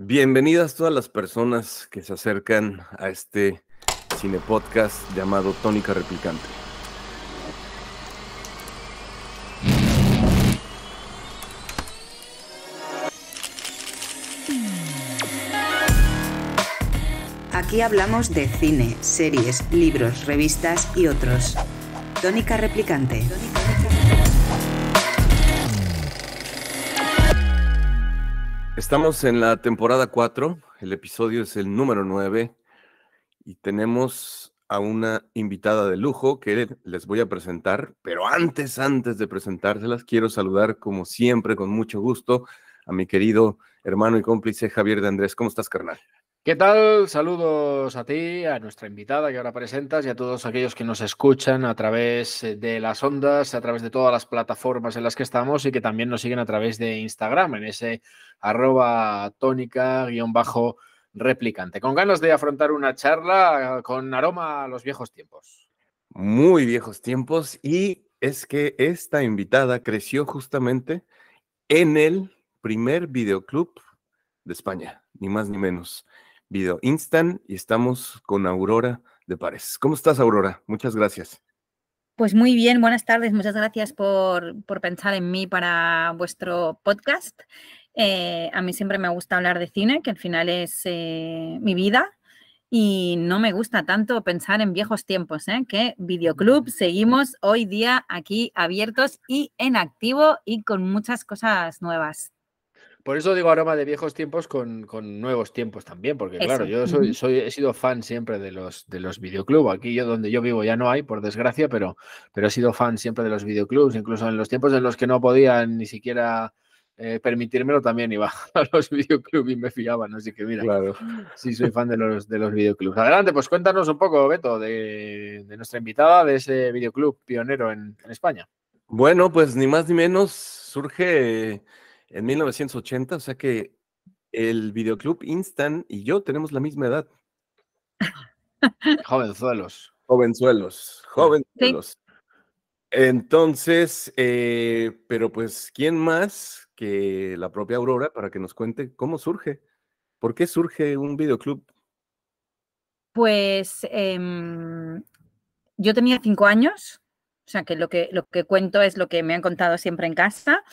Bienvenidas todas las personas que se acercan a este cine podcast llamado Tónica Replicante. Aquí hablamos de cine, series, libros, revistas y otros. Tónica Replicante. Estamos en la temporada 4, el episodio es el número 9 y tenemos a una invitada de lujo que les voy a presentar, pero antes, antes de presentárselas, quiero saludar como siempre, con mucho gusto, a mi querido hermano y cómplice Javier de Andrés. ¿Cómo estás, carnal? ¿Qué tal? Saludos a ti, a nuestra invitada que ahora presentas y a todos aquellos que nos escuchan a través eh, de las ondas, a través de todas las plataformas en las que estamos y que también nos siguen a través de Instagram, en ese arroba tónica guión bajo replicante. Con ganas de afrontar una charla con aroma a los viejos tiempos. Muy viejos tiempos y es que esta invitada creció justamente en el primer videoclub de España, ni más ni menos Video Instant y estamos con Aurora de Párez. ¿Cómo estás, Aurora? Muchas gracias. Pues muy bien, buenas tardes. Muchas gracias por, pensar en mí para vuestro podcast. Eh, a mí siempre me gusta hablar de cine, que al final es eh, mi vida. Y no me gusta tanto pensar en viejos tiempos, ¿eh? que Videoclub mm. seguimos hoy día aquí abiertos y en activo y con muchas cosas nuevas. Por eso digo aroma de viejos tiempos con, con nuevos tiempos también, porque claro, yo soy, soy, he sido fan siempre de los, de los videoclubs. Aquí yo donde yo vivo ya no hay, por desgracia, pero, pero he sido fan siempre de los videoclubs, incluso en los tiempos en los que no podían ni siquiera eh, permitírmelo también iba a los videoclubs y me fiaban, así que mira, claro. sí soy fan de los, de los videoclubs. Adelante, pues cuéntanos un poco, Beto, de, nuestra invitada, de ese videoclub pionero en, España. Bueno, pues ni más ni menos surge en 1980, o sea que el videoclub Instant y yo tenemos la misma edad. Jovenzuelos. Jovenzuelos, jovenzuelos. Entonces, eh, pero pues, ¿quién más que la propia Aurora para que nos cuente cómo surge? ¿Por qué surge un videoclub? Pues em, yo tenía cinco años, o sea que lo que, lo que cuento es lo que me han contado siempre en casa.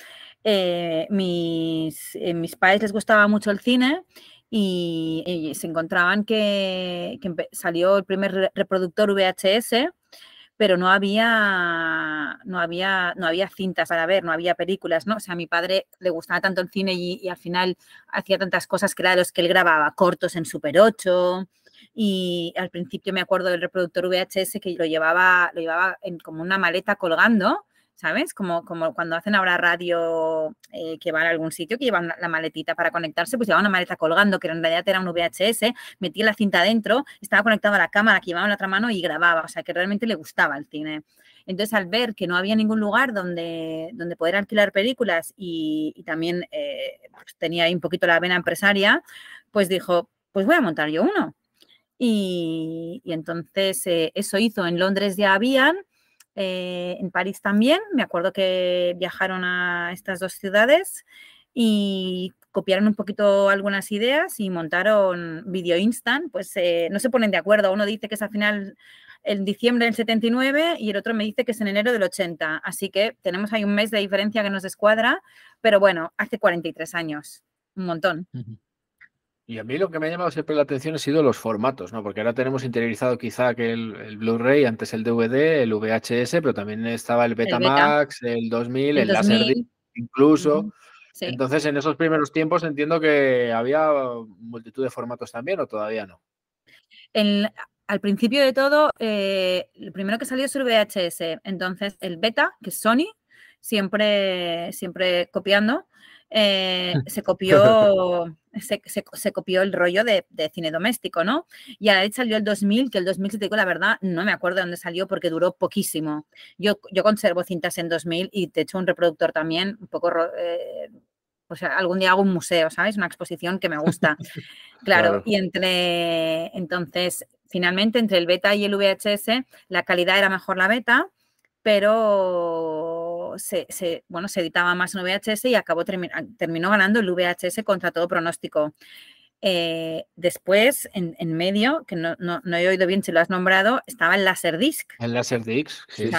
Eh, eh, mis, padres les gustaba mucho el cine y, se encontraban que, salió el primer reproductor VHS, pero no había, no, había, no había cintas para ver, no había películas, ¿no? O sea, a mi padre le gustaba tanto el cine y, al final hacía tantas cosas que era de los que él grababa, cortos en Super 8, y al principio me acuerdo del reproductor VHS que lo llevaba, lo llevaba en, como una maleta colgando ¿sabes? Como, cuando hacen ahora radio eh, que van a algún sitio, que llevan la maletita para conectarse, pues llevaban una maleta colgando, que en realidad era un VHS, metía la cinta dentro, estaba conectada a la cámara que llevaba en la otra mano y grababa, o sea, que realmente le gustaba el cine. Entonces, al ver que no había ningún lugar donde, donde poder alquilar películas y, también eh, pues tenía ahí un poquito la vena empresaria, pues dijo, pues voy a montar yo uno. Y, entonces eh, eso hizo en Londres ya habían eh, en París también. Me acuerdo que viajaron a estas dos ciudades y copiaron un poquito algunas ideas y montaron Video Instant, pues eh, no se ponen de acuerdo. Uno dice que es al final en diciembre del 79 y el otro me dice que es en enero del 80. Así que tenemos ahí un mes de diferencia que nos descuadra, pero bueno, hace 43 años, un montón. Y a mí lo que me ha llamado siempre la atención ha sido los formatos, ¿no? Porque ahora tenemos interiorizado quizá que el, Blu-ray, antes el DVD, el VHS, pero también estaba el Betamax, el, 2000, el, Laserdisc incluso. Entonces, en esos primeros tiempos entiendo que había multitud de formatos también, ¿o todavía no? al principio de todo, eh, lo primero que salió es el VHS. Entonces, el Beta, que es Sony, siempre, siempre copiando. Eh, se, copió, se, copió el rollo de, cine doméstico, ¿no? Y a la vez salió el 2000, que el 2000, digo la verdad, no me acuerdo de dónde salió porque duró poquísimo. Yo, yo conservo cintas en 2000 y te hecho un reproductor también, un poco... Eh, o sea, algún día hago un museo, ¿sabes? Una exposición que me gusta. Claro, claro, y entre, entonces, finalmente, entre el beta y el VHS, la calidad era mejor la beta, pero se, bueno, se editaba más en VHS y acabó ah, terminó ganando el VHS contra todo pronóstico. Eh, después, en, medio, que no, no, he oído bien si lo has nombrado, estaba el Laserdisc. El Laserdisc, sí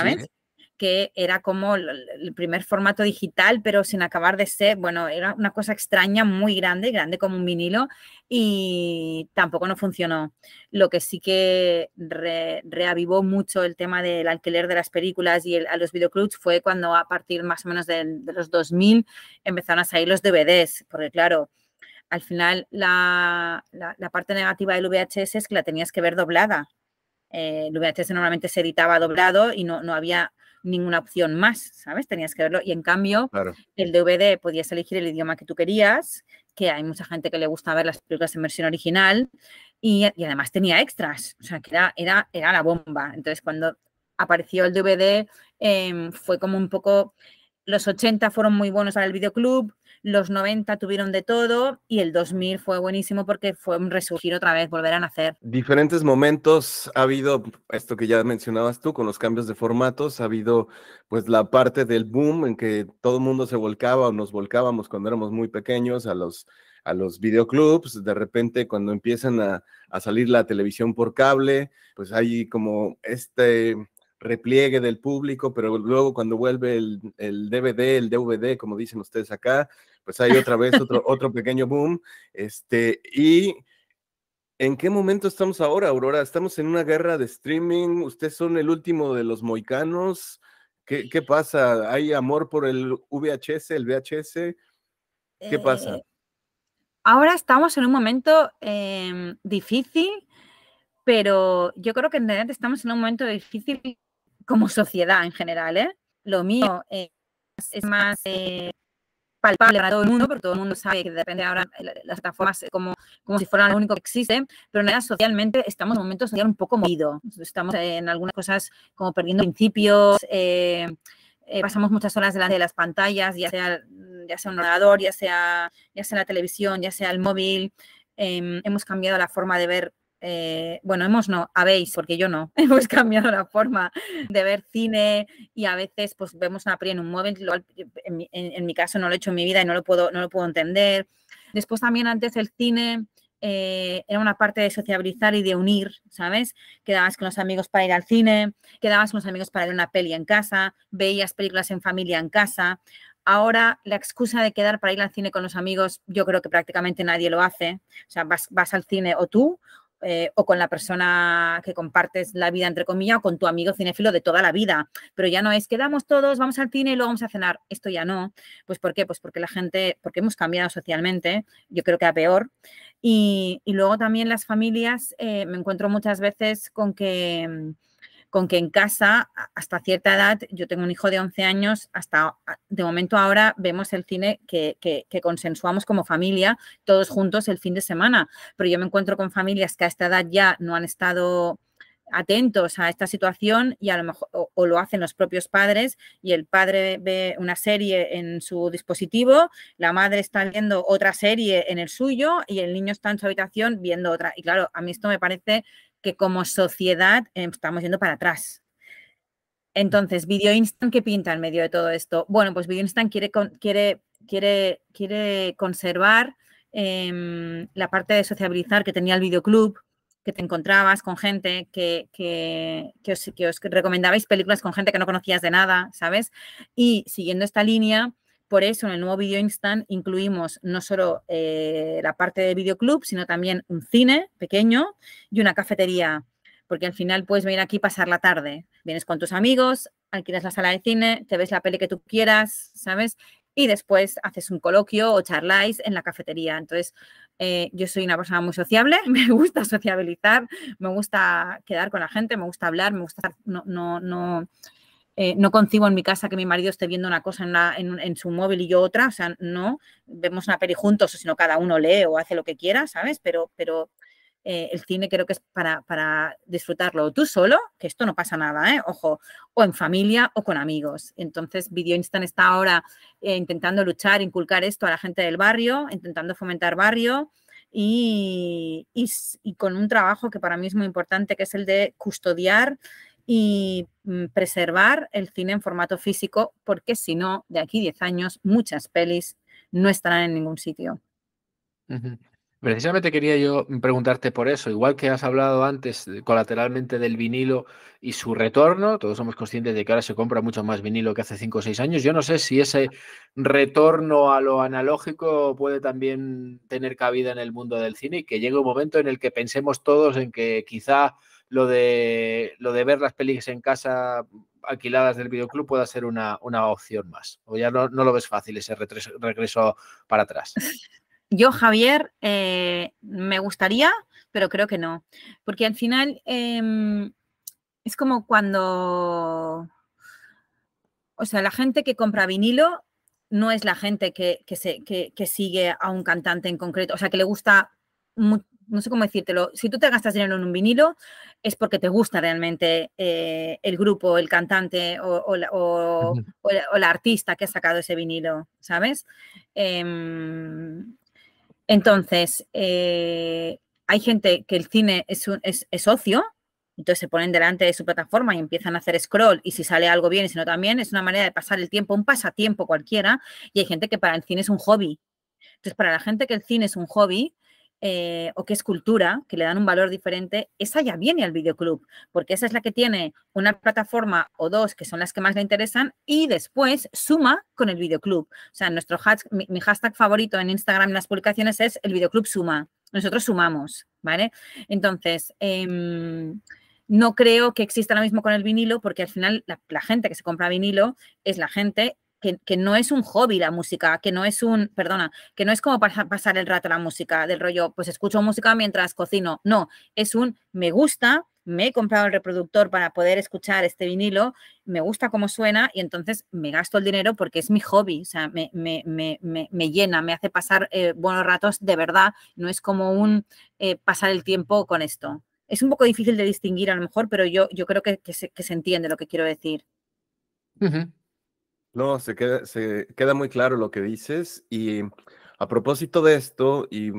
que era como el primer formato digital, pero sin acabar de ser, bueno, era una cosa extraña, muy grande, grande como un vinilo, y tampoco no funcionó. Lo que sí que reavivó mucho el tema del alquiler de las películas y a los videoclubs fue cuando a partir más o menos de, los 2000 empezaron a salir los DVDs, porque claro, al final la, parte negativa del VHS es que la tenías que ver doblada. Eh, el VHS normalmente se editaba doblado y no, no había ninguna opción más, ¿sabes? Tenías que verlo. Y en cambio, el DVD podías elegir el idioma que tú querías, que hay mucha gente que le gusta ver las películas en versión original, y, además tenía extras, o sea, que era, era, era la bomba. Entonces, cuando apareció el DVD, em, fue como un poco... Los 80 fueron muy buenos para el videoclub, los 90 tuvieron de todo y el 2000 fue buenísimo porque fue un resurgir otra vez, volver a nacer. Diferentes momentos ha habido, esto que ya mencionabas tú, con los cambios de formatos, ha habido pues la parte del boom en que todo el mundo se volcaba o nos volcábamos cuando éramos muy pequeños a los a los videoclubs, de repente cuando empiezan a, a salir la televisión por cable, pues hay como este repliegue del público, pero luego cuando vuelve el, DVD, el DVD, como dicen ustedes acá, pues hay otra vez otro, otro pequeño boom. Este, y ¿en qué momento estamos ahora, Aurora? ¿Estamos en una guerra de streaming? ¿Ustedes son el último de los moicanos? ¿Qué, pasa? ¿Hay amor por el VHS, el VHS? ¿Qué pasa? Eh, ahora estamos en un momento em, difícil pero yo creo que en realidad estamos en un momento difícil como sociedad en general. ¿eh? Lo mío eh, es más eh, palpable para todo el mundo, porque todo el mundo sabe que depende ahora las plataformas eh, como, como si fueran lo único que existe, pero en realidad socialmente estamos en un momento social un poco movido. Estamos en algunas cosas como perdiendo principios. pasamos muchas horas delante de las pantallas, ya sea, ya sea un ordenador, ya sea, ya sea la televisión, ya sea el móvil. Em, hemos cambiado la forma de ver eh, bueno, hemos no, habéis, porque yo no, hemos cambiado la forma de ver cine y a veces pues vemos una peli en un móvil, eh, en, mi caso no lo he hecho en mi vida y no lo puedo, no lo puedo entender. Después también antes el cine eh, era una parte de sociabilizar y de unir, ¿sabes? Quedabas con los amigos para ir al cine, quedabas con los amigos para ver una peli en casa, veías películas en familia en casa. Ahora la excusa de quedar para ir al cine con los amigos, yo creo que prácticamente nadie lo hace. O sea, vas, vas al cine o tú eh, o con la persona que compartes la vida, entre comillas, o con tu amigo cinéfilo de toda la vida. Pero ya no es quedamos todos, vamos al cine y luego vamos a cenar. Esto ya no. Pues ¿por qué? Pues porque la gente, porque hemos cambiado socialmente, yo creo que a peor. Y, y luego también las familias, eh, me encuentro muchas veces con que mm, con que en casa, hasta cierta edad, yo tengo un hijo de 11 años, hasta de momento ahora vemos el cine que, que, consensuamos como familia, todos juntos el fin de semana, pero yo me encuentro con familias que a esta edad ya no han estado atentos a esta situación y a lo mejor o, lo hacen los propios padres y el padre ve una serie en su dispositivo, la madre está viendo otra serie en el suyo y el niño está en su habitación viendo otra. Y claro, a mí esto me parece que como sociedad estamos yendo para atrás. Entonces, Video Instant, ¿qué pinta en medio de todo esto? Bueno, pues Video Instant quiere, quiere, quiere, quiere conservar em, la parte de sociabilizar que tenía el videoclub, que te encontrabas con gente, que, que, que, os, que os recomendabais películas con gente que no conocías de nada, ¿sabes? Y siguiendo esta línea, por eso en el nuevo Video Instant incluimos no solo eh, la parte de videoclub, sino también un cine pequeño y una cafetería, porque al final puedes venir aquí y pasar la tarde. Vienes con tus amigos, alquilas la sala de cine, te ves la peli que tú quieras, ¿sabes? Y después haces un coloquio o charláis en la cafetería. Entonces, eh, yo soy una persona muy sociable, me gusta sociabilizar, me gusta quedar con la gente, me gusta hablar, me gusta no, no, no eh, no concibo en mi casa que mi marido esté viendo una cosa en, su móvil y yo otra, o sea, no vemos una peli juntos, sino cada uno lee o hace lo que quiera, ¿sabes? Pero, pero eh, el cine creo que es para, para disfrutarlo tú solo, que esto no pasa nada, ¿eh? Ojo, o en familia o con amigos. Entonces, Video Instant está ahora eh, intentando luchar, inculcar esto a la gente del barrio, intentando fomentar barrio. y con un trabajo que para mí es muy importante, que es el de custodiar y mm, preservar el cine en formato físico, porque si no, de aquí 10 años, muchas pelis no estarán en ningún sitio. Precisamente quería yo preguntarte por eso, igual que has hablado antes colateralmente del vinilo y su retorno, todos somos conscientes de que ahora se compra mucho más vinilo que hace 5 o 6 años, yo no sé si ese retorno a lo analógico puede también tener cabida en el mundo del cine y que llegue un momento en el que pensemos todos en que quizá lo de, lo de ver las pelis en casa alquiladas del videoclub pueda ser una, opción más. O ya no, no lo ves fácil ese regreso para atrás. Yo, Javier, eh, me gustaría, pero creo que no. Porque al final em, es como cuando. O sea, la gente que compra vinilo no es la gente que, que sigue a un cantante en concreto. O sea, que le gusta mucho no sé cómo decírtelo, si tú te gastas dinero en un vinilo es porque te gusta realmente eh, el grupo, el cantante o, la artista que ha sacado ese vinilo, ¿sabes? Em, entonces, eh, hay gente que el cine es, un, es ocio, entonces se ponen delante de su plataforma y empiezan a hacer scroll y si sale algo bien y si no también, es una manera de pasar el tiempo, un pasatiempo cualquiera, y hay gente que para el cine es un hobby. Entonces, para la gente que el cine es un hobby, eh, o que es cultura, que le dan un valor diferente, esa ya viene al videoclub, porque esa es la que tiene una plataforma o dos que son las que más le interesan y después suma con el videoclub. O sea, nuestro hashtag, mi, hashtag favorito en Instagram en las publicaciones es el videoclub suma. Nosotros sumamos, ¿vale? Entonces, em, no creo que exista lo mismo con el vinilo, porque al final la gente que se compra vinilo es la gente que, no es un hobby la música, que no es un, perdona, que no es como pasar el rato la música, del rollo, pues escucho música mientras cocino. No, es un me gusta, me he comprado el reproductor para poder escuchar este vinilo, me gusta cómo suena y entonces me gasto el dinero porque es mi hobby, o sea, me, me, llena, me hace pasar eh, buenos ratos de verdad, no es como un eh, pasar el tiempo con esto. Es un poco difícil de distinguir a lo mejor, pero yo, yo creo que, se, entiende lo que quiero decir. No, se queda, se queda muy claro lo que dices y a propósito de esto y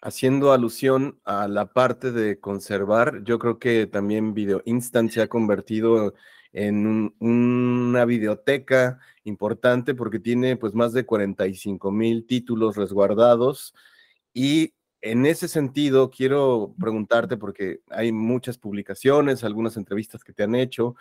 haciendo alusión a la parte de conservar, yo creo que también Video Instant se ha convertido en una videoteca importante porque tiene pues más de 45 mil títulos resguardados y en ese sentido quiero preguntarte porque hay muchas publicaciones, algunas entrevistas que te han hecho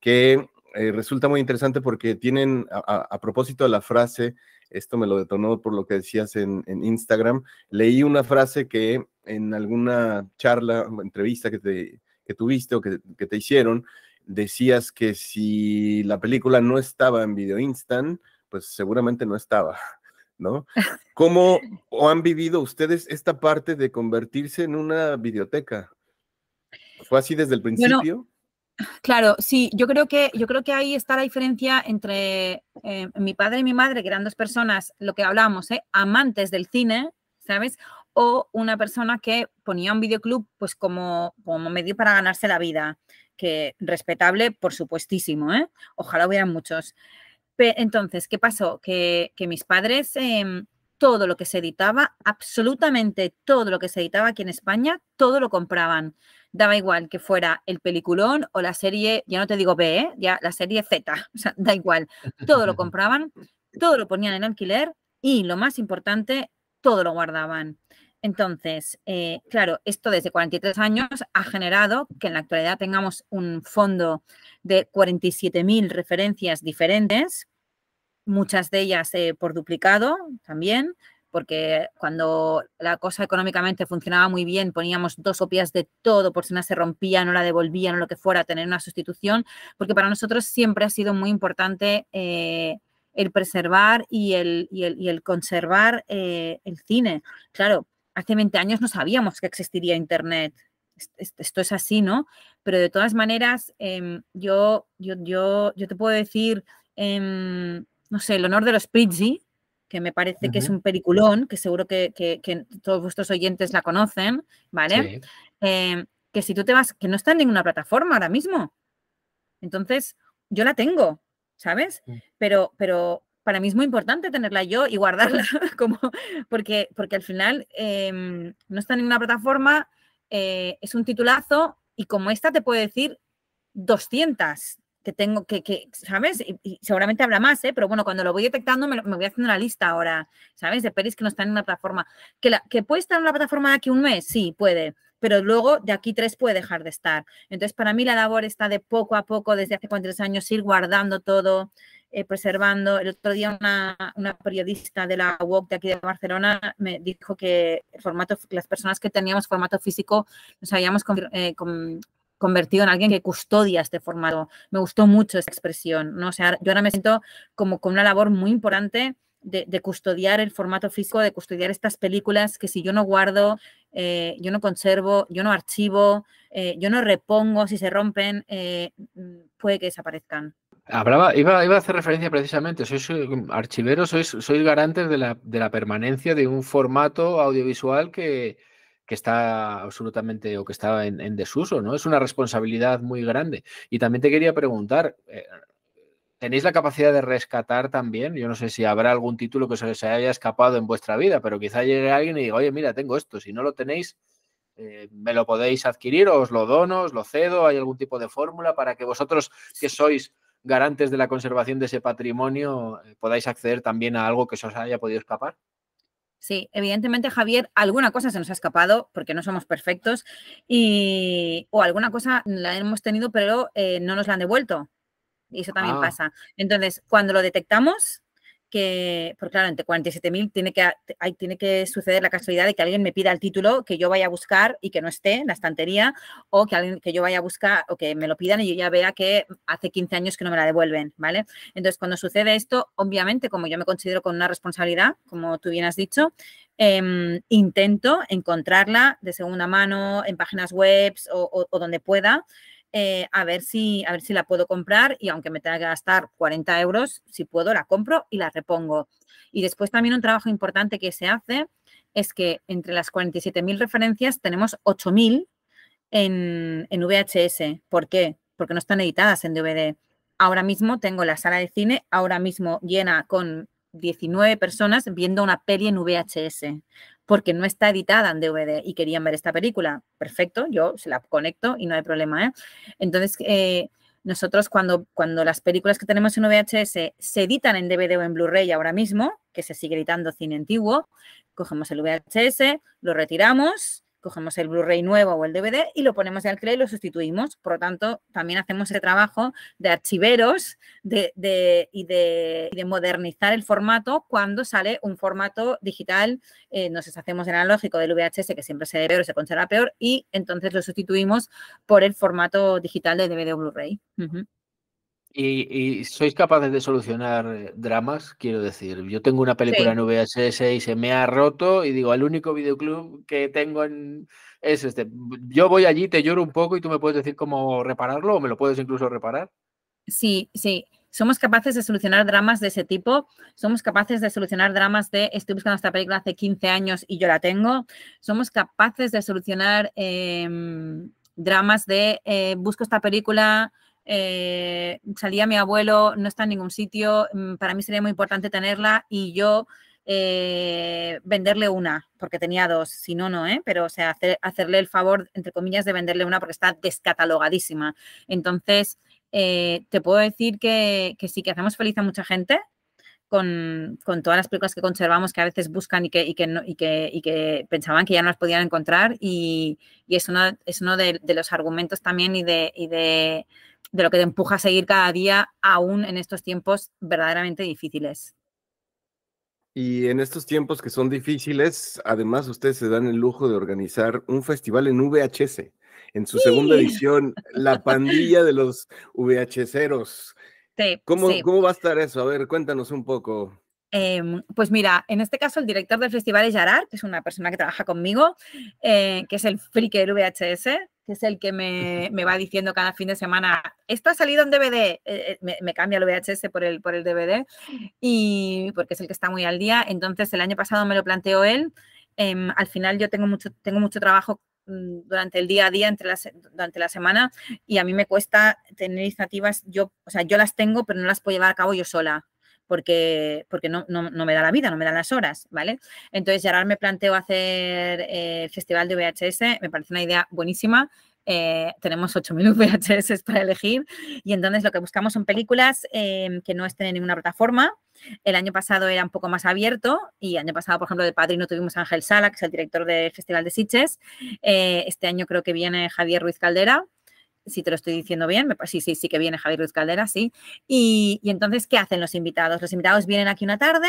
que eh, resulta muy interesante porque tienen, a, propósito de la frase, esto me lo detonó por lo que decías en, Instagram, leí una frase que en alguna charla, entrevista que, te, tuviste o que, te hicieron, decías que si la película no estaba en Video Instant, pues seguramente no estaba. ¿no? ¿Cómo han vivido ustedes esta parte de convertirse en una biblioteca? ¿Fue así desde el principio? Claro, sí, yo creo que, yo creo que ahí está la diferencia entre eh, mi padre y mi madre, que eran dos personas, lo que hablábamos, ¿eh? amantes del cine, ¿sabes? O una persona que ponía un videoclub pues como, como medio para ganarse la vida, que respetable, por supuestísimo, ¿eh? Ojalá hubieran muchos. Entonces, ¿qué pasó? Que, que mis padres, em, todo lo que se editaba, absolutamente todo lo que se editaba aquí en España, todo lo compraban daba igual que fuera el peliculón o la serie, ya no te digo B, ¿eh? ya la serie Z, o sea, da igual. Todo lo compraban, todo lo ponían en alquiler y lo más importante, todo lo guardaban. Entonces, eh, claro, esto desde 43 años ha generado que en la actualidad tengamos un fondo de 47.000 referencias diferentes, muchas de ellas eh, por duplicado también, porque cuando la cosa económicamente funcionaba muy bien, poníamos dos copias de todo por si una se rompía, no la devolvían o lo que fuera, tener una sustitución, porque para nosotros siempre ha sido muy importante eh, el preservar y el, conservar eh, el cine. Claro, hace 20 años no sabíamos que existiría Internet. Esto es así, ¿no? Pero de todas maneras, em, yo, yo, yo, te puedo decir, em, no sé, el honor de los Pritzi, que me parece que es un periculón, que seguro que, todos vuestros oyentes la conocen, ¿vale? Em, que si tú te vas, que no está en ninguna plataforma ahora mismo. Entonces, yo la tengo, ¿sabes? Mm. Pero, pero para mí es muy importante tenerla yo y guardarla, como, porque, porque al final em, no está en ninguna plataforma, eh, es un titulazo y como esta te puede decir 200 que tengo, que, que ¿sabes? Y, seguramente habrá más, ¿eh? Pero bueno, cuando lo voy detectando me, voy haciendo una lista ahora, ¿sabes? De peris que no están en una plataforma. ¿Que, la, ¿Que puede estar en la plataforma de aquí un mes? Sí, puede pero luego de aquí tres puede dejar de estar. Entonces, para mí la labor está de poco a poco, desde hace cuántos años, ir guardando todo, eh, preservando. El otro día una, periodista de la UOC de aquí de Barcelona me dijo que el formato, las personas que teníamos formato físico nos habíamos eh, con, convertido en alguien que custodia este formato. Me gustó mucho esa expresión, ¿no? yo ahora me siento como con una labor muy importante de, custodiar el formato físico, de custodiar estas películas que si yo no guardo, eh, yo no conservo, yo no archivo, eh, yo no repongo, si se rompen, eh, mm, puede que desaparezcan. Hablaba, iba, a hacer referencia precisamente, soy archivero, soy sois, garantes de la, de la permanencia de un formato audiovisual que, que está absolutamente o que está en, desuso, ¿no? Es una responsabilidad muy grande. Y también te quería preguntar, eh, ¿tenéis la capacidad de rescatar también? Yo no sé si habrá algún título que se os haya escapado en vuestra vida, pero quizá llegue alguien y diga, oye, mira, tengo esto, si no lo tenéis, eh, me lo podéis adquirir o os lo dono, os lo cedo, hay algún tipo de fórmula para que vosotros que sois garantes de la conservación de ese patrimonio eh, podáis acceder también a algo que se os haya podido escapar. Sí, evidentemente, Javier, alguna cosa se nos ha escapado porque no somos perfectos y, o alguna cosa la hemos tenido pero eh, no nos la han devuelto. Y eso también ah. pasa. Entonces, cuando lo detectamos, que, porque claro, entre 47.000 tiene que, hay, tiene que suceder la casualidad de que alguien me pida el título que yo vaya a buscar y que no esté en la estantería, o que alguien que yo vaya a buscar o que me lo pidan y yo ya vea que hace 15 años que no me la devuelven, ¿vale? Entonces, cuando sucede esto, obviamente, como yo me considero con una responsabilidad, como tú bien has dicho, em, intento encontrarla de segunda mano en páginas web o donde pueda. Eh, a, ver si, a ver si la puedo comprar y aunque me tenga que gastar 40 euros, si puedo, la compro y la repongo. Y después también un trabajo importante que se hace es que entre las 47.000 referencias tenemos 8.000 en, en VHS. ¿Por qué? Porque no están editadas en DVD. Ahora mismo tengo la sala de cine, ahora mismo llena con 19 personas viendo una peli en VHS porque no está editada en DVD y querían ver esta película. Perfecto, yo se la conecto y no hay problema. ¿eh? Entonces, eh, nosotros cuando, cuando las películas que tenemos en VHS se editan en DVD o en Blu-ray ahora mismo, que se sigue editando cine antiguo, cogemos el VHS, lo retiramos, cogemos el Blu-ray nuevo o el DVD y lo ponemos de alquiler y lo sustituimos. Por lo tanto, también hacemos ese trabajo de archiveros y, de, modernizar el formato cuando sale un formato digital. Eh, nos deshacemos del analógico del VHS, que siempre se ve peor, se conserva peor, y entonces lo sustituimos por el formato digital de DVD o Blu-ray. Y, sois capaces de solucionar eh, dramas, quiero decir. Yo tengo una película en VHS y se me ha roto y digo, el único videoclub que tengo en... es este. Yo voy allí, te lloro un poco y tú me puedes decir cómo repararlo o me lo puedes incluso reparar. Sí, sí. Somos capaces de solucionar dramas de ese tipo. Somos capaces de solucionar dramas de estoy buscando esta película hace 15 años y yo la tengo. Somos capaces de solucionar em, dramas de eh, busco esta película eh, salía mi abuelo, no está en ningún sitio, mm, para mí sería muy importante tenerla y yo eh, venderle una, porque tenía dos, si no, no, ¿eh? pero o sea, hacerle el favor, entre comillas, de venderle una porque está descatalogadísima. Entonces, te puedo decir que, sí, que hacemos feliz a mucha gente. Con, todas las películas que conservamos que a veces buscan y que, y que, y que, pensaban que ya no las podían encontrar y, y es uno, de, los argumentos también y de, y de de lo que te empuja a seguir cada día, aún en estos tiempos verdaderamente difíciles. Y en estos tiempos que son difíciles, además ustedes se dan el lujo de organizar un festival en VHS, en su segunda edición, La Pandilla de los VHSeros. ¿Cómo, ¿Cómo va a estar eso? A ver, cuéntanos un poco. Em, pues mira, en este caso el director del festival es Yarar, que es una persona que trabaja conmigo, eh, que es el friki del VHS, que es el que me, va diciendo cada fin de semana, esto ha salido en DVD, eh, eh, me, cambia el VHS por el, por el DVD, y porque es el que está muy al día. Entonces, el año pasado me lo planteó él. Em, al final yo tengo mucho, tengo mucho trabajo mm, durante el día a día, entre durante la semana, y a mí me cuesta tener iniciativas, yo, o sea, yo las tengo, pero no las puedo llevar a cabo yo sola porque, porque no, no, me da la vida, no me dan las horas, ¿vale? Entonces, ahora me planteo hacer eh, el festival de VHS, me parece una idea buenísima. Eh, tenemos 8.000 VHS para elegir y entonces lo que buscamos son películas eh, que no estén en ninguna plataforma. El año pasado era un poco más abierto y el año pasado, por ejemplo, de Padrino tuvimos a Ángel Sala, que es el director del Festival de Sitges. este año creo que viene Javier Ruiz Caldera si te lo estoy diciendo bien, me, sí, sí, sí que viene Javier Ruiz Caldera, sí. Y, entonces, ¿qué hacen los invitados? Los invitados vienen aquí una tarde,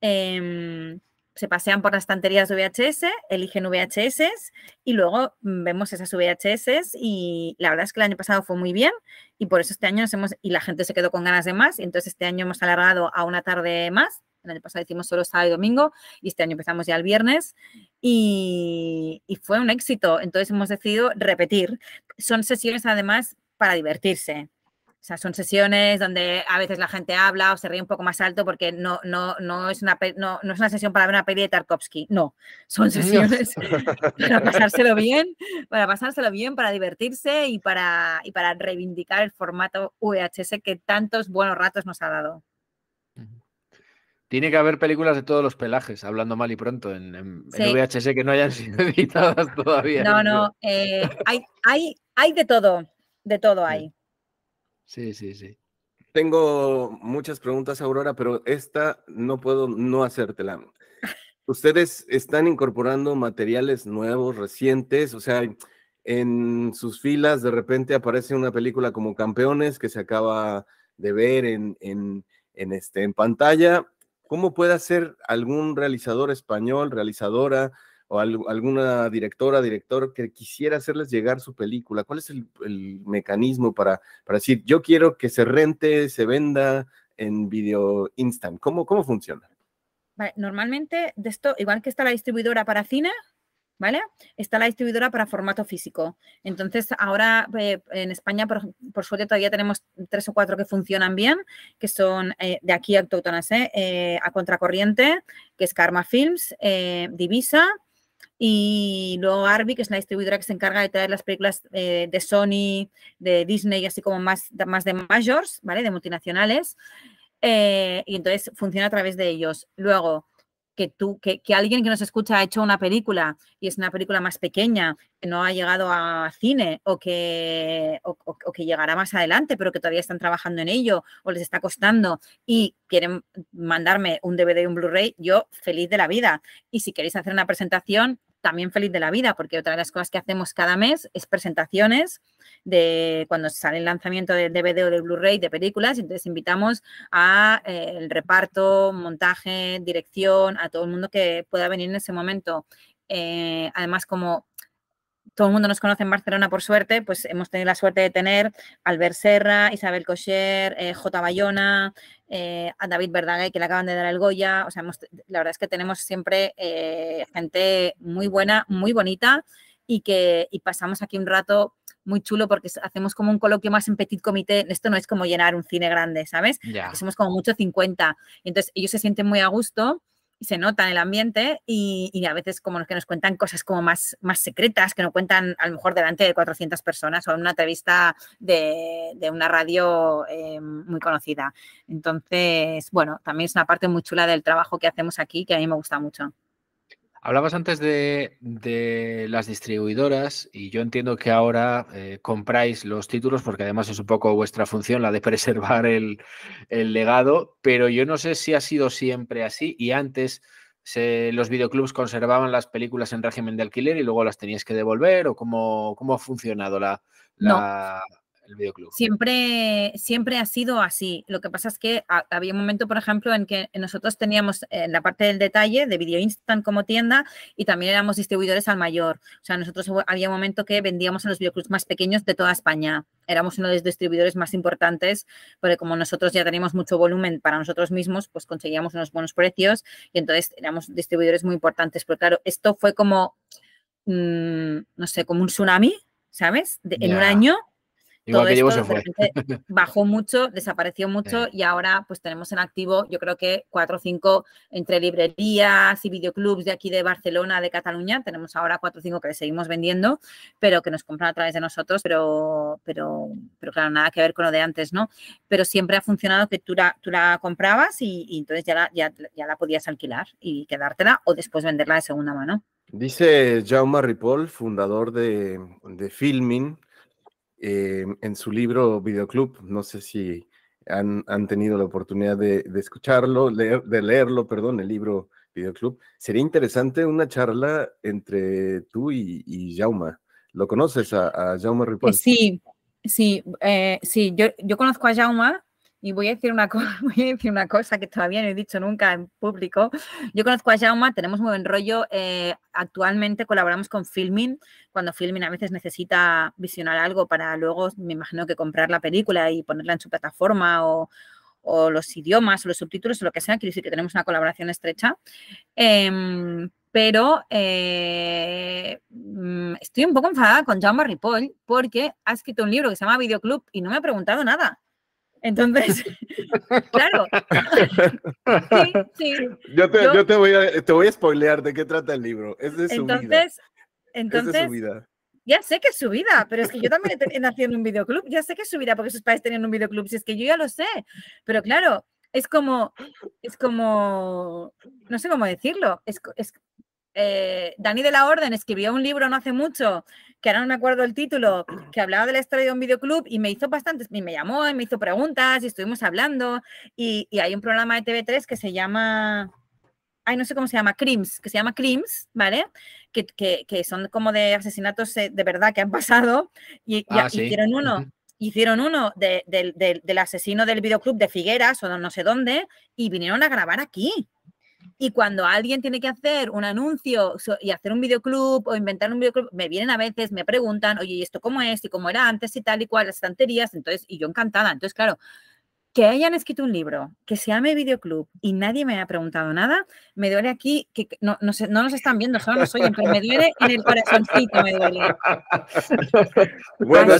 em, se pasean por las estanterías de VHS, eligen VHS y luego mm, vemos esas VHS y la verdad es que el año pasado fue muy bien y por eso este año nos hemos, y la gente se quedó con ganas de más, y entonces este año hemos alargado a una tarde más en El pasado hicimos solo sábado y domingo y este año empezamos ya el viernes y, fue un éxito. Entonces hemos decidido repetir. Son sesiones además para divertirse. O sea, son sesiones donde a veces la gente habla o se ríe un poco más alto porque no, no, es, una, no, es una sesión para ver una peli de Tarkovsky. No, son sesiones para pasárselo bien, para pasárselo bien, para divertirse y para, y para reivindicar el formato VHS que tantos buenos ratos nos ha dado. Tiene que haber películas de todos los pelajes, hablando mal y pronto, en, en, VHS que no hayan sido editadas todavía. No, no, eh, hay, hay de todo, de todo hay. Sí, sí, sí. Tengo muchas preguntas, Aurora, pero esta no puedo no hacértela. ¿Ustedes están incorporando materiales nuevos, recientes? O sea, en sus filas de repente aparece una película como Campeones que se acaba de ver en, en este, en pantalla ¿Cómo puede hacer algún realizador español, realizadora o alguna directora, director que quisiera hacerles llegar su película? ¿Cuál es el, mecanismo para, para, decir, yo quiero que se rente, se venda en video instant? ¿Cómo, cómo funciona? normalmente, esto, igual que está la distribuidora para cine, ¿vale? Está la distribuidora para formato físico. Entonces, ahora eh, en España, por, suerte, todavía tenemos tres o cuatro que funcionan bien, que son eh, de aquí autóctonas, ¿eh? eh, a contracorriente, que es Karma Films, Divisa. Y luego Arby, que es la distribuidora que se encarga de traer las películas de Sony, de Disney, y así como más, más de majors, ¿vale? De multinacionales. y entonces funciona a través de ellos. Luego, que tú, que, que, alguien que nos escucha ha hecho una película y es una película más pequeña, que no ha llegado a cine o que, o, o que llegará más adelante, pero que todavía están trabajando en ello o les está costando y quieren mandarme un DVD y un Blu-ray, yo feliz de la vida. Y si queréis hacer una presentación, también feliz de la vida, porque otra de las cosas que hacemos cada mes es presentaciones de cuando sale el lanzamiento de DVD o de Blu-ray de películas, y entonces invitamos a eh, el reparto, montaje, dirección, a todo el mundo que pueda venir en ese momento. Eh, además, como todo el mundo nos conoce en Barcelona, por suerte, pues hemos tenido la suerte de tener Albert Serra, Isabel Cocher, eh, J. Bayona, eh, a David Verdaguer, que le acaban de dar el Goya. O sea, la verdad es que tenemos siempre eh, gente muy buena, muy bonita y que pasamos aquí un rato muy chulo porque hacemos como un coloquio más en petit comité. Esto no es como llenar un cine grande, ¿sabes? Somos como mucho 50. Entonces, ellos se sienten muy a gusto se nota en el ambiente y, a veces como que nos cuentan cosas como más, más secretas, que no cuentan a lo mejor delante de 400 personas o en una entrevista de, de una radio eh, muy conocida. Entonces, bueno, también es una parte muy chula del trabajo que hacemos aquí que a mí me gusta mucho. Hablabas antes de, las distribuidoras y yo entiendo que ahora eh, compráis los títulos porque además es un poco vuestra función la de preservar el, legado, pero yo no sé si ha sido siempre así y antes se, los videoclubs conservaban las películas en régimen de alquiler y luego las tenías que devolver o cómo, cómo ha funcionado la, la, el videoclub. Siempre, siempre ha sido así. Lo que pasa es que había un momento, por ejemplo, en que nosotros teníamos en eh, la parte del detalle de Video Instant como tienda y también éramos distribuidores al mayor. O sea, nosotros había un momento que vendíamos a los videoclubs más pequeños de toda España. Éramos uno de los distribuidores más importantes, porque como nosotros ya teníamos mucho volumen para nosotros mismos, pues conseguíamos unos buenos precios y entonces éramos distribuidores muy importantes. Pero claro, esto fue como, mm, no sé, como un tsunami, ¿sabes? En un año que bajó mucho, desapareció mucho y ahora pues tenemos en activo yo creo que cuatro o cinco entre librerías y videoclubs de aquí de Barcelona, de Cataluña, tenemos ahora cuatro o cinco que le seguimos vendiendo, pero que nos compran a través de nosotros, pero, pero, pero claro, nada que ver con lo de antes, ¿no? Pero siempre ha funcionado que tú la, tú la comprabas y, entonces ya la, ya, la podías alquilar y quedártela o después venderla de segunda mano. Dice Jaume Ripoll, fundador de, de Filmin, eh, en su libro Videoclub. No sé si han, tenido la oportunidad de, escucharlo, de leerlo, perdón, el libro Videoclub. Sería interesante una charla entre tú y, y ¿Lo conoces a, a eh, Ripoll? Sí, sí, eh, sí. Yo, yo conozco a Jauma y voy a, decir una cosa, voy a decir una cosa que todavía no he dicho nunca en público. Yo conozco a Jauma, tenemos muy buen rollo. Eh, actualmente colaboramos con Filmin, cuando Filmin a veces necesita visionar algo para luego, me imagino que comprar la película y ponerla en su plataforma o, los idiomas o los subtítulos o lo que sea. Quiero decir que tenemos una colaboración estrecha. Em, pero eh, mm, estoy un poco enfadada con Jauma Ripoll porque ha escrito un libro que se llama Videoclub y no me ha preguntado nada. Entonces, claro. Yo, te, voy a, te, spoilear de qué trata el libro. Es de su vida. es de su vida. ya sé que es su vida, pero es que yo también he nacido en un videoclub. Ya sé que es su vida porque sus padres tenían un videoclub. Si es que yo ya lo sé. Pero claro, es como, es como, no sé cómo decirlo. es, eh, Dani de la Orden escribió un libro no hace mucho, que ahora no me acuerdo el título, que hablaba de la historia de un videoclub y me hizo bastantes, me llamó y me hizo preguntas y estuvimos hablando. Y, hay un programa de TV3 que se llama ay, no sé cómo se llama, crims, que se llama crims, ¿vale? Que, que, son como de asesinatos eh, de verdad que han pasado y, ah, hicieron uno. Hicieron uno del asesino del videoclub de Figueras o no sé dónde y vinieron a grabar aquí. Y cuando alguien tiene que hacer un anuncio y hacer un videoclub o inventar un videoclub, me vienen a veces, me preguntan, oye, ¿y esto cómo es? ¿Y cómo era antes? Y tal y cual, las estanterías. Entonces, y yo encantada. Entonces, claro, que hayan escrito un libro que se llame Videoclub y nadie me ha preguntado nada, me duele aquí, que no, nos están viendo, solo nos oyen, pero me duele en el corazoncito, me duele. Bueno,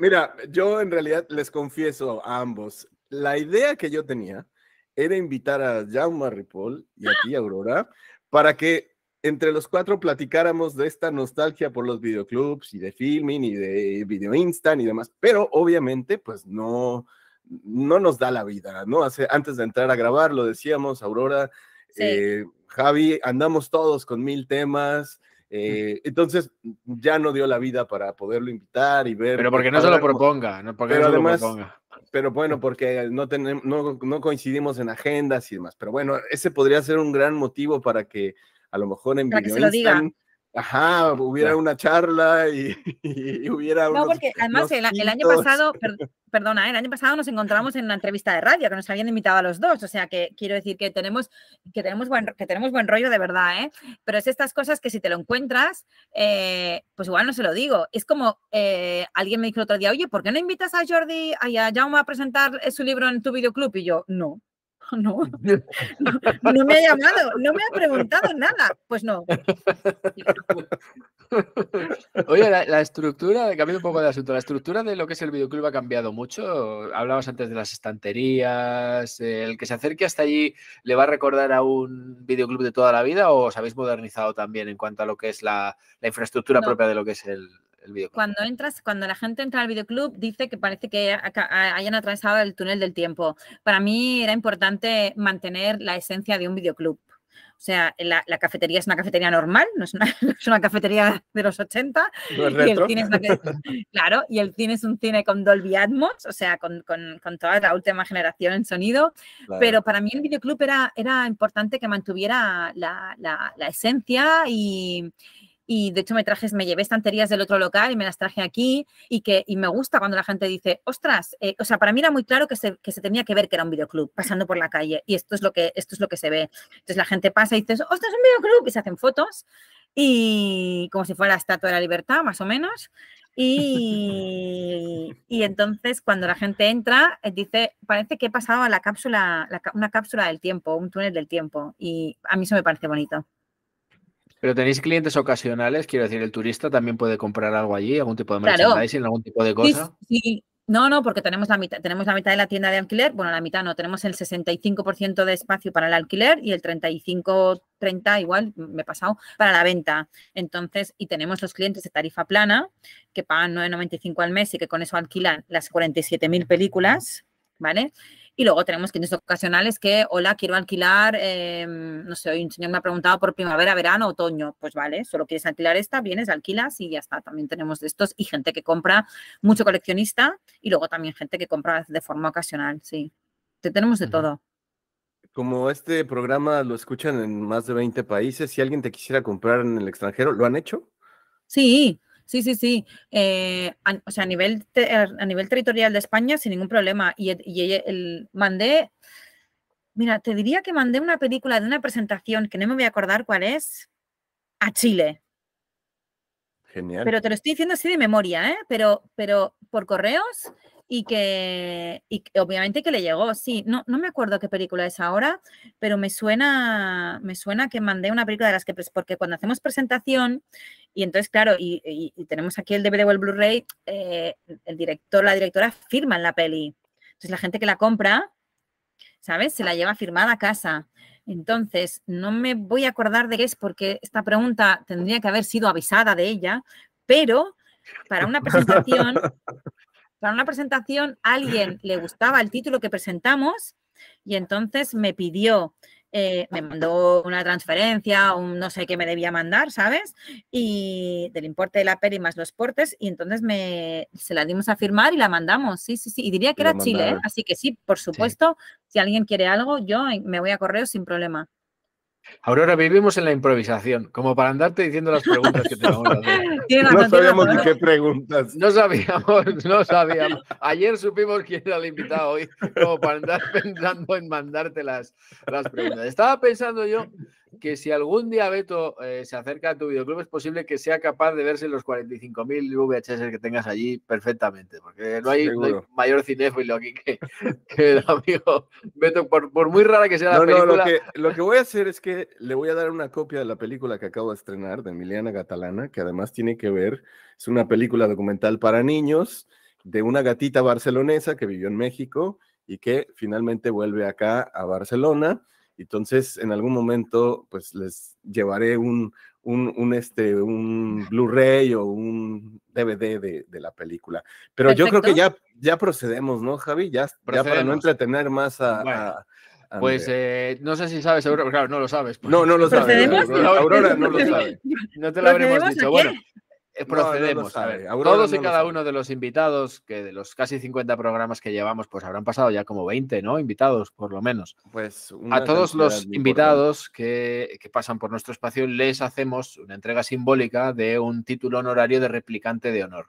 mira, yo en realidad les confieso a ambos, la idea que yo tenía era invitar a Jaume Ripoll y a ah. ti, Aurora, para que entre los cuatro platicáramos de esta nostalgia por los videoclubs y de filming y de video instant y demás, pero obviamente pues no, no nos da la vida, ¿no? Hace, antes de entrar a grabar lo decíamos, Aurora, eh, Javi, andamos todos con mil temas, eh, entonces ya no dio la vida para poderlo invitar y ver. Pero porque no se lo proponga, ¿no? Porque pero no además, lo Pero bueno, porque no, no, coincidimos en agendas y demás. Pero bueno, ese podría ser un gran motivo para que a lo mejor en para ajá, hubiera una charla y, hubiera... No, porque además el, año pasado, perdona, ¿eh? el año pasado nos encontramos en una entrevista de radio que nos habían invitado a los dos, o sea que quiero decir que tenemos, que tenemos, buen, que tenemos buen rollo de verdad, ¿eh? Pero es estas cosas que si te lo encuentras, eh, pues igual no se lo digo. Es como eh, alguien me dijo el otro día, oye, ¿por qué no invitas a Jordi, a Jaume a presentar su libro en tu videoclub? Y yo, no, No, no, me ha llamado, no me ha preguntado nada. Pues no. Oye, la, estructura, estructura, cambiando un poco de asunto, la estructura de lo que es el videoclub ha cambiado mucho. Hablabas antes de las estanterías. El que se acerque hasta allí le va a recordar a un videoclub de toda la vida o os habéis modernizado también en cuanto a lo que es la, infraestructura propia de lo que es el, cuando entras, cuando la gente entra al videoclub, dice que parece que hayan atravesado el túnel del tiempo. Para mí era importante mantener la esencia de un videoclub. O sea, la, cafetería es una cafetería normal, no es una, cafetería de los 80. claro, y el cine es un cine con Dolby Atmos, o sea, con, toda la última generación en sonido. Pero para mí el videoclub era, era importante que mantuviera la, la esencia y, y de hecho me trajes, me llevé estanterías del otro local y me las traje aquí y que me gusta cuando la gente dice, ostras, eh", o sea, para mí era muy claro que se, tenía que ver que era un videoclub pasando por la calle y esto es lo que, esto es lo que se ve. Entonces la gente pasa y dice, ostras, es un videoclub y se hacen fotos y como si fuera la Estatua de la Libertad, más o menos. Y, y, entonces cuando la gente entra, eh, dice, parece que he pasado a la cápsula, la, una cápsula del tiempo, un túnel del tiempo. Y a mí eso me parece bonito. Pero tenéis clientes ocasionales, quiero decir, el turista también puede comprar algo allí, algún tipo de merchandising, algún tipo de cosa. Sí, sí. No, no, porque tenemos la mitad, tenemos la mitad de la tienda de alquiler, bueno, la mitad no, tenemos el 65% de espacio para el alquiler y el 35, 30 igual, me he pasado, para la venta. Entonces, y tenemos los clientes de tarifa plana que pagan 9.95 al mes y que con eso alquilan las 47.000 películas, ¿vale? Y luego tenemos clientes ocasionales que, hola, quiero alquilar, em, no sé, hoy un señor me ha preguntado por primavera, verano, otoño. Pues vale, solo quieres alquilar esta, vienes, alquilas y ya está. También tenemos de estos y gente que compra mucho coleccionista y luego también gente que compra de forma ocasional, sí. Te tenemos de todo. Como este programa lo escuchan en más de 20 países, si alguien te quisiera comprar en el extranjero, ¿lo han hecho? Sí, Sí, sí, sí. Eh, o sea, a nivel, a nivel territorial de España, sin ningún problema. Y, e, el, mandé, mira, te diría que mandé una película de una presentación que no me voy a acordar cuál es, a Chile. Genial. Pero te lo estoy diciendo así de memoria, ¿eh? Pero, pero por correos y que, obviamente que le llegó, sí. No, no me acuerdo qué película es ahora, pero me suena, me suena que mandé una película de las que, pues, porque cuando hacemos presentación y entonces, claro, y, tenemos aquí el DVD o el Blu-ray, eh, el director, la directora firman la peli. Entonces, la gente que la compra, ¿sabes? Se la lleva firmada a casa. Entonces, no me voy a acordar de qué es porque esta pregunta tendría que haber sido avisada de ella, pero para una presentación, para una presentación, alguien le gustaba el título que presentamos y entonces me pidió eh, me mandó una transferencia, no sé qué me debía mandar, ¿sabes? Y del importe de la peli más los portes, y entonces me, se la dimos a firmar y la mandamos, sí, sí, sí, y diría que era Chile, ¿eh? así que sí, por supuesto, si alguien quiere algo, yo me voy a correo sin problema. Aurora, vivimos en la improvisación, como para andarte diciendo las preguntas que te vamos No sabíamos ni qué preguntas. No sabíamos, no sabíamos. Ayer supimos quién era el invitado hoy, como para andar pensando en mandarte las preguntas. Estaba pensando yo que si algún día Beto eh, se acerca a tu videoclub, es posible que sea capaz de verse los 45.000 VHS que tengas allí perfectamente, porque no hay, mayor cinéfilo aquí que, que, el amigo Beto, por, muy rara que sea la película. No, lo, que, lo que voy a hacer es que le voy a dar una copia de la película que acabo de estrenar, de Emiliana Catalana, que además tiene que ver, es una película documental para niños de una gatita barcelonesa que vivió en México y que finalmente vuelve acá a Barcelona entonces, en algún momento, pues les llevaré un, un, este, un Blu-ray o un DVD de, la película. Pero yo creo que ya, ya procedemos, ¿no, Javi? Ya, para no entretener más a, pues eh, no sé si sabes, Aurora, claro, no lo sabes. Pues. No, no lo sabes. Aurora, Aurora no lo sabe. No te lo habremos dicho. Bueno, eh, procedemos. a todos y cada uno de los invitados, que de los casi 50 programas que llevamos, pues habrán pasado ya como 20, ¿no? Invitados, por lo menos. Pues a todos los invitados que, pasan por nuestro espacio les hacemos una entrega simbólica de un título honorario de replicante de honor.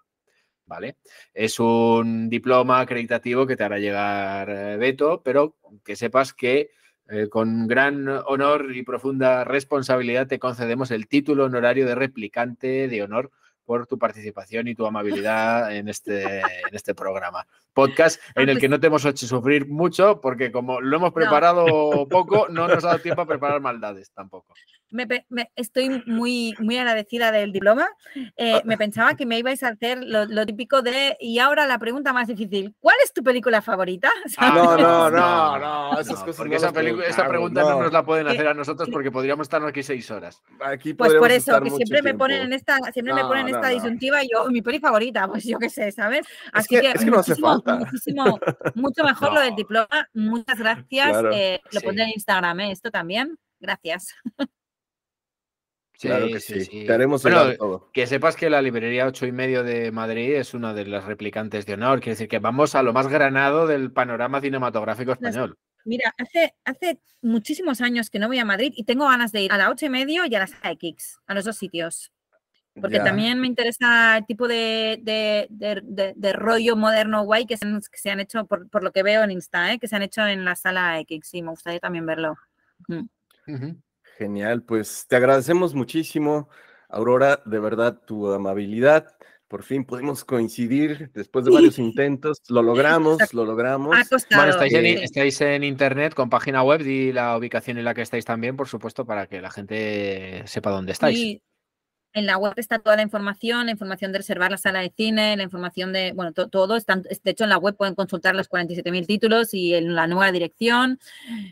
¿Vale? Es un diploma acreditativo que te hará llegar eh, Beto, pero que sepas que eh, con gran honor y profunda responsabilidad te concedemos el título honorario de replicante de honor por tu participación y tu amabilidad en este, en este programa. Podcast ah, en el pues que no te hemos hecho sufrir mucho porque como lo hemos preparado poco, no nos ha dado tiempo a preparar maldades tampoco estoy muy, muy agradecida del diploma. Eh, ah. me pensaba que me ibais a hacer lo, típico de, y ahora la pregunta más difícil, ¿cuál es tu película favorita? no, no, no, no, esa, pregunta no. nos la pueden eh, hacer a nosotros eh, porque podríamos estar aquí seis horas. pues por eso, que siempre me ponen en esta, siempre me ponen esta disyuntiva y yo, mi peli favorita, pues yo qué sé, ¿sabes? Así que, Muchísimo, mucho mejor lo del diploma. Muchas gracias. lo pondré en Instagram, esto también. Gracias claro que sí. todo. Que sepas que la librería 8 y medio de Madrid es una de las replicantes de honor. Quiere decir que vamos a lo más granado del panorama cinematográfico español. Mira, hace, hace muchísimos años que no voy a Madrid y tengo ganas de ir a la 8 y medio y a las kicks a los dos sitios. Porque también me interesa el tipo de, de, rollo moderno guay que se, han, hecho, por, lo que veo en Insta, ¿eh? que se han hecho en la sala X. y me gustaría también verlo. Mm. Genial, pues te agradecemos muchísimo, Aurora, de verdad tu amabilidad. Por fin podemos coincidir después de varios intentos. Lo logramos, lo logramos. Bueno, eh estáis, en, internet con página web y la ubicación en la que estáis también, por supuesto, para que la gente sepa dónde estáis. En la web está toda la información, la información de reservar la sala de cine, la información de, bueno, todo. de hecho, en la web pueden consultar los 47.000 títulos y en la nueva dirección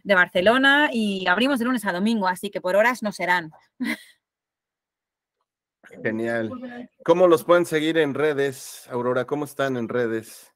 de Barcelona. Y abrimos de lunes a domingo, así que por horas no serán. Genial. ¿Cómo los pueden seguir en redes, Aurora? ¿Cómo están en redes?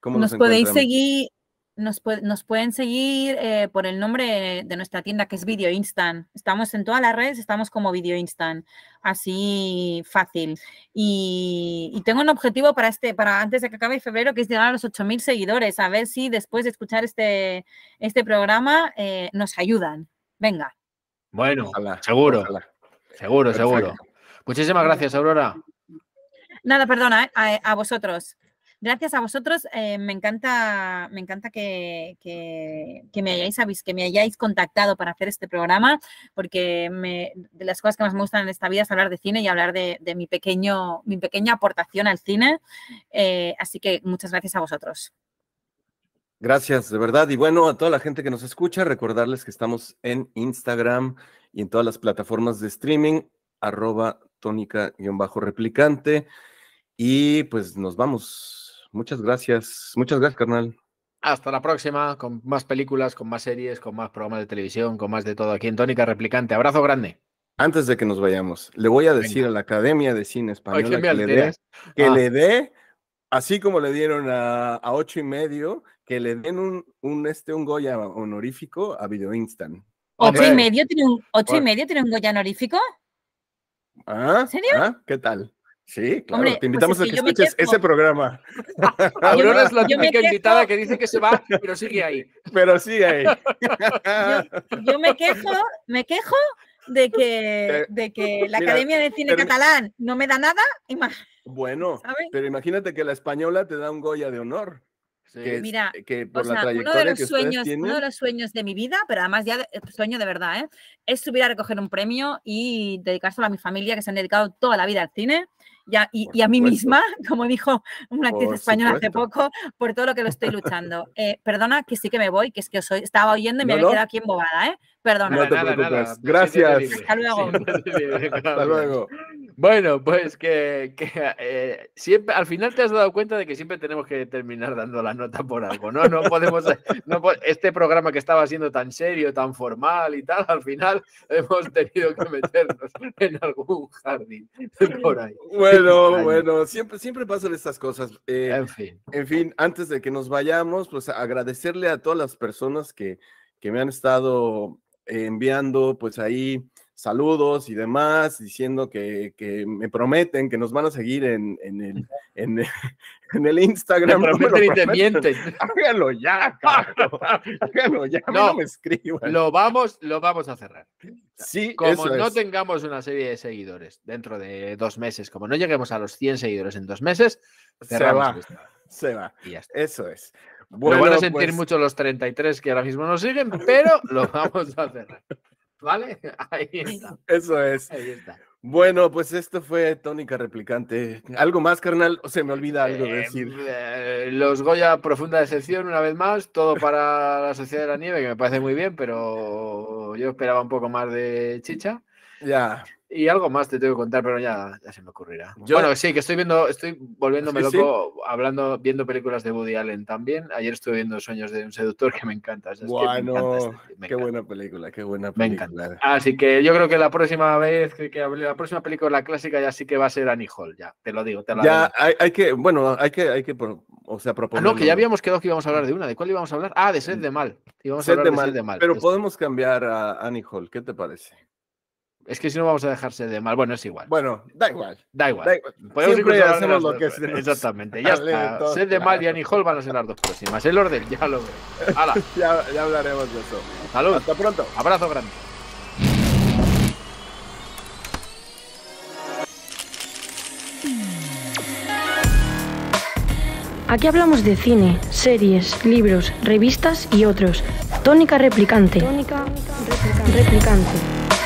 ¿Cómo Nos podéis seguir nos, nos, pueden seguir eh, por el nombre de nuestra tienda que es Video Instant. Estamos en todas las redes, estamos como Video Instant, así fácil. Y, tengo un objetivo para este, para antes de que acabe febrero, que es llegar a los 8.000 seguidores. A ver si después de escuchar este, este programa eh, nos ayudan. Venga. Bueno, seguro, seguro, seguro. Muchísimas gracias, Aurora. Nada, perdona, eh, a vosotros. Gracias a vosotros, eh, me encanta, me encanta que, me hayáis, que me hayáis contactado para hacer este programa, porque de las cosas que más me gustan en esta vida es hablar de cine y hablar de, mi, pequeño, mi pequeña aportación al cine. Eh, así que muchas gracias a vosotros. Gracias, de verdad. Y bueno, a toda la gente que nos escucha, recordarles que estamos en Instagram y en todas las plataformas de streaming, arroba tónica-replicante. Y pues nos vamos. Muchas gracias. Muchas gracias, carnal. Hasta la próxima, con más películas, con más series, con más programas de televisión, con más de todo aquí en Tónica Replicante. Abrazo grande. Antes de que nos vayamos, le voy a decir a la Academia de Cine Español que, ah. le dé, así como le dieron a, a, ocho y medio, que le den un, este, un Goya honorífico a Video Instant. ¿Ocho y medio tiene un, ocho y medio tiene un Goya honorífico? Ah, ¿En serio? Ah, ¿Qué tal? Sí, claro, te pues invitamos a que, escuches ese programa. Aurora es la única invitada que dice que se va, pero sigue ahí. Pero sigue ahí. yo, me quejo, me quejo de que, eh, de que la Academia de Cine Catalán no me da nada. Bueno, pero imagínate que la española te da un Goya de honor. Mira, uno de los sueños, de mi vida, pero además ya eh, sueño de verdad, ¿eh? es subir a recoger un premio y dedicárselo a mi familia que se han dedicado toda la vida al cine y a, y, a mí misma, como dijo una actriz española hace poco, por todo lo que lo estoy luchando. Eh, perdona que sí que me voy, que es que os estaba oyendo y me había quedado aquí embobada, ¿eh? Perdona. Nada, nada. Gracias. Hasta luego. Hasta luego. Bueno, pues que, eh, siempre, al final te has dado cuenta de que siempre tenemos que terminar dando la nota por algo, ¿no? No podemos, eh, no, este programa que estaba siendo tan serio, tan formal y tal, al final hemos tenido que meternos en algún jardín por ahí. Bueno, bueno, siempre, siempre pasan estas cosas. Eh, en fin. En fin, antes de que nos vayamos, pues agradecerle a todas las personas que, que me han estado enviando, pues ahí saludos y demás, diciendo que, me prometen que nos van a seguir en, en, el, en, el Instagram. no ya, ya, no, me escriban. Lo vamos, lo vamos a cerrar. Sí, como no tengamos una serie de seguidores dentro de dos meses, como no lleguemos a los 100 seguidores en dos meses, cerramos. Se va, se va. Eso es. Bueno, van a sentir pues mucho los 33 que ahora mismo nos siguen, pero lo vamos a cerrar. ¿Vale? Ahí está. Eso es. Ahí está. Bueno, pues esto fue Tónica Replicante. ¿Algo más, carnal? O se me olvida algo de eh, decir. Eh, los Goya, profunda decepción, una vez más. Todo para la Sociedad de la Nieve, que me parece muy bien, pero yo esperaba un poco más de chicha. Ya. Y algo más te tengo que contar, pero ya, se me ocurrirá. bueno, sí, que estoy viendo, estoy volviéndome loco hablando, viendo películas de Woody Allen también. Ayer estuve viendo Sueños de un seductor que me encanta. bueno, este qué buena película, qué buena película. Me encanta. Así que yo creo que la próxima vez que, que la próxima película clásica ya sí que va a ser Annie Hall, ya, te lo digo, te la Ya, hay, que, bueno, hay que, hay que o sea, proponer. Ah, no, que ya habíamos quedado que íbamos a hablar de mm. una. ¿De cuál íbamos a hablar? Ah, de Sed mm. de Mal. Sed a de, mal. de, Mal. Pero podemos cambiar a Annie Hall, ¿qué te parece? Es que si no vamos a dejarse de mal. Bueno, es igual. Bueno, da igual. Da igual. Podemos incluso lo que Exactamente. Ya está. de mal y Annie Hall van a ser las dos próximas. El orden, ya lo veo. Hala. ya, ya hablaremos de eso. Salud. Hasta pronto. Abrazo grande. Aquí hablamos de cine, series, libros, revistas y otros. Tónica replicante. Tónica replicante. replicante.